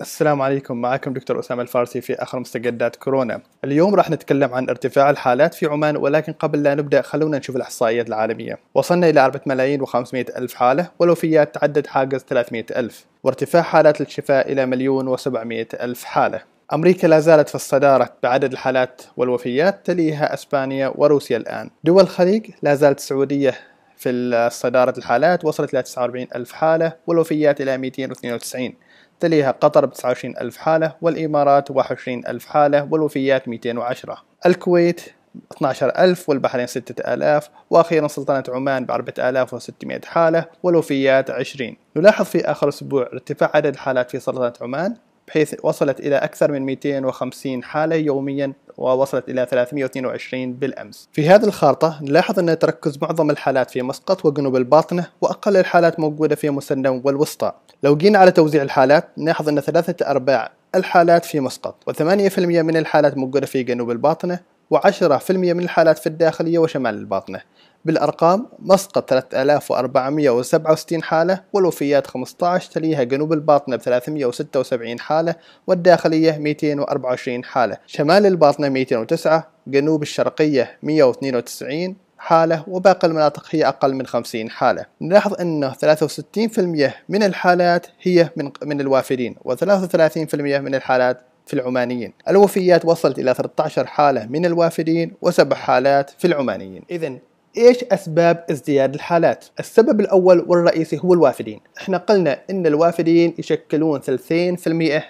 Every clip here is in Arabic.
السلام عليكم معكم دكتور أسامة الفارسي في آخر مستجدات كورونا اليوم راح نتكلم عن ارتفاع الحالات في عمان ولكن قبل لا نبدأ خلونا نشوف الإحصائيات العالمية وصلنا إلى 4 ملايين و500 ألف حالة والوفيات تعدد حاجز 300 ألف وارتفاع حالات الشفاء إلى مليون و700 ألف حالة أمريكا لا زالت في الصدارة بعدد الحالات والوفيات تليها أسبانيا وروسيا الآن دول الخليج لا زالت السعودية في صدارة الحالات وصلت إلى 49 ألف حالة والوفيات إلى 292 تليها قطر ب 29 ألف حالة والإمارات 21 ألف حالة والوفيات 210 الكويت 12000 والبحرين 6000 واخيرا سلطنة عمان ب 4600 حالة والوفيات 20 نلاحظ في اخر اسبوع ارتفاع عدد الحالات في سلطنة عمان بحيث وصلت إلى أكثر من 250 حالة يوميا ووصلت إلى 322 بالأمس في هذه الخارطة نلاحظ أن تركز معظم الحالات في مسقط وجنوب الباطنة وأقل الحالات موجودة في مسنم والوسطى لو جينا على توزيع الحالات نلاحظ أن ثلاثة أرباع الحالات في مسقط و8% من الحالات موجودة في جنوب الباطنة و10% من الحالات في الداخلية وشمال الباطنة بالأرقام مسقط 3467 حالة والوفيات 15 تليها جنوب الباطنة ب 376 حالة والداخلية 224 حالة شمال الباطنة 209 جنوب الشرقية 192 حالة وباقي المناطق هي أقل من 50 حالة نلاحظ أنه 63% من الحالات هي من, من الوافدين و33% من الحالات في العمانيين الوفيات وصلت إلى 13 حالة من الوافدين وسبع حالات في العمانيين إذن ايش اسباب ازدياد الحالات؟ السبب الاول والرئيسي هو الوافدين، احنا قلنا ان الوافدين يشكلون 30%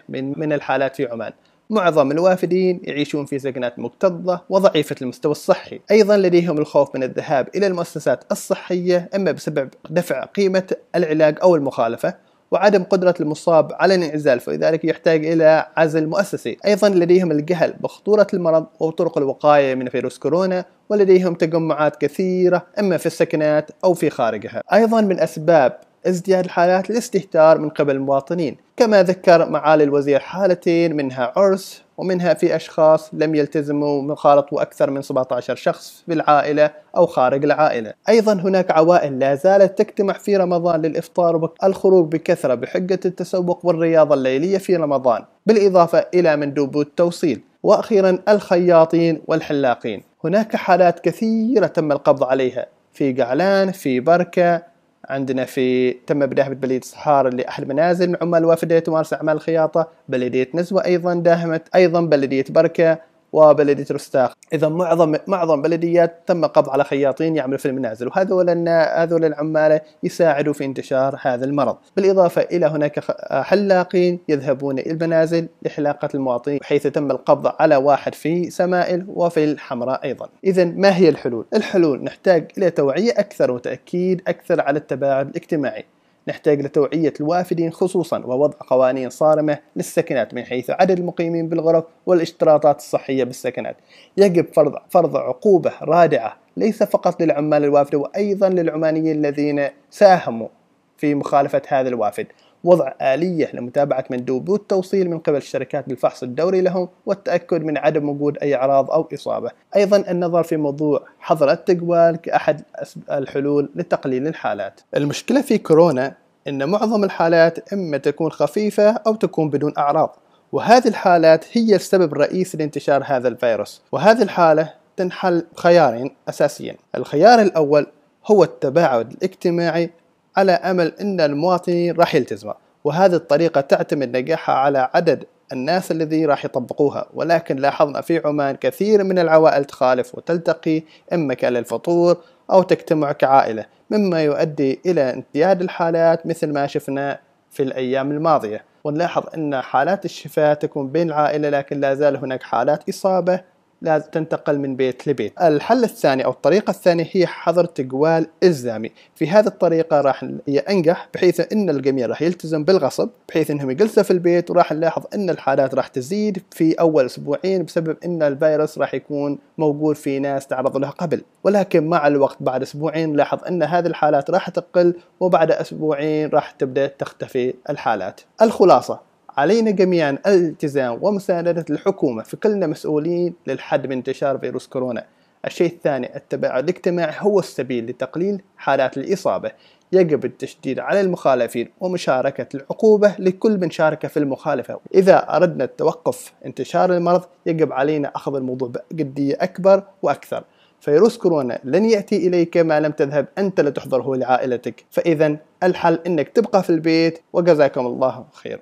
من من الحالات في عمان. معظم الوافدين يعيشون في سكنات مكتظة وضعيفة المستوى الصحي أيضا لديهم الخوف من الذهاب إلى المؤسسات الصحية إما بسبب دفع قيمة العلاج أو المخالفة وعدم قدرة المصاب على الانعزال فلذلك يحتاج إلى عزل مؤسسي أيضا لديهم الجهل بخطورة المرض وطرق الوقاية من فيروس كورونا ولديهم تجمعات كثيرة إما في السكنات أو في خارجها أيضا من أسباب ازدياد الحالات الاستهتار من قبل المواطنين كما ذكر معالي الوزير حالتين منها عرس ومنها في أشخاص لم يلتزموا وخالطوا أكثر من 17 شخص في العائلة أو خارج العائلة أيضا هناك عوائل لا زالت تجتمع في رمضان للإفطار والخروج بكثرة بحجة التسوق والرياضة الليلية في رمضان بالإضافة إلى مندوب التوصيل وأخيرا الخياطين والحلاقين هناك حالات كثيرة تم القبض عليها في قعلان في بركة عندنا في تم بداهمة بلدية صحار لأحد منازل من عمال وافدة تمارس أعمال الخياطة بلدية نزوة أيضا داهمت أيضا بلدية بركة وبلديه رستاخ اذا معظم معظم بلديات تم قبض على خياطين يعملوا في المنازل وهذول هذول العمال يساعدوا في انتشار هذا المرض بالاضافه الى هناك حلاقين يذهبون الى المنازل لحلاقه المواطنين حيث تم القبض على واحد في سمائل وفي الحمراء ايضا اذا ما هي الحلول الحلول نحتاج الى توعيه اكثر وتاكيد اكثر على التباعد الاجتماعي نحتاج لتوعية الوافدين خصوصا ووضع قوانين صارمة للسكنات من حيث عدد المقيمين بالغرف والاشتراطات الصحية بالسكنات يجب فرض, فرض عقوبة رادعة ليس فقط للعمال الوافدة وأيضا للعمانيين الذين ساهموا في مخالفة هذا الوافد وضع آلية لمتابعة مندوب والتوصيل من قبل الشركات للفحص الدوري لهم والتأكد من عدم وجود أي أعراض أو إصابة أيضا النظر في موضوع حظر التقوال كأحد الحلول لتقليل الحالات المشكلة في كورونا أن معظم الحالات إما تكون خفيفة أو تكون بدون أعراض وهذه الحالات هي السبب الرئيسي لانتشار هذا الفيروس وهذه الحالة تنحل بخيارين أساسيين الخيار الأول هو التباعد الاجتماعي على أمل أن المواطنين راح يلتزموا وهذه الطريقة تعتمد نجاحها على عدد الناس الذي راح يطبقوها ولكن لاحظنا في عمان كثير من العوائل تخالف وتلتقي إما للفطور أو تجتمع كعائلة مما يؤدي إلى انتياد الحالات مثل ما شفنا في الأيام الماضية ونلاحظ أن حالات الشفاء تكون بين العائلة لكن لا زال هناك حالات إصابة لازم تنتقل من بيت لبيت الحل الثاني أو الطريقة الثانية هي حظر تجوال إلزامي في هذه الطريقة راح هي أنجح بحيث أن الجميع راح يلتزم بالغصب بحيث أنهم يجلسوا في البيت وراح نلاحظ أن الحالات راح تزيد في أول أسبوعين بسبب أن الفيروس راح يكون موجود في ناس تعرضوا له قبل ولكن مع الوقت بعد أسبوعين لاحظ أن هذه الحالات راح تقل وبعد أسبوعين راح تبدأ تختفي الحالات الخلاصة علينا جميعا الالتزام ومساندة الحكومة في كلنا مسؤولين للحد من انتشار فيروس كورونا الشيء الثاني التباعد الاجتماعي هو السبيل لتقليل حالات الإصابة يجب التشديد على المخالفين ومشاركة العقوبة لكل من شارك في المخالفة إذا أردنا التوقف انتشار المرض يجب علينا أخذ الموضوع بجدية أكبر وأكثر فيروس كورونا لن يأتي إليك ما لم تذهب أنت لتحضره لعائلتك فإذا الحل أنك تبقى في البيت وجزاكم الله خير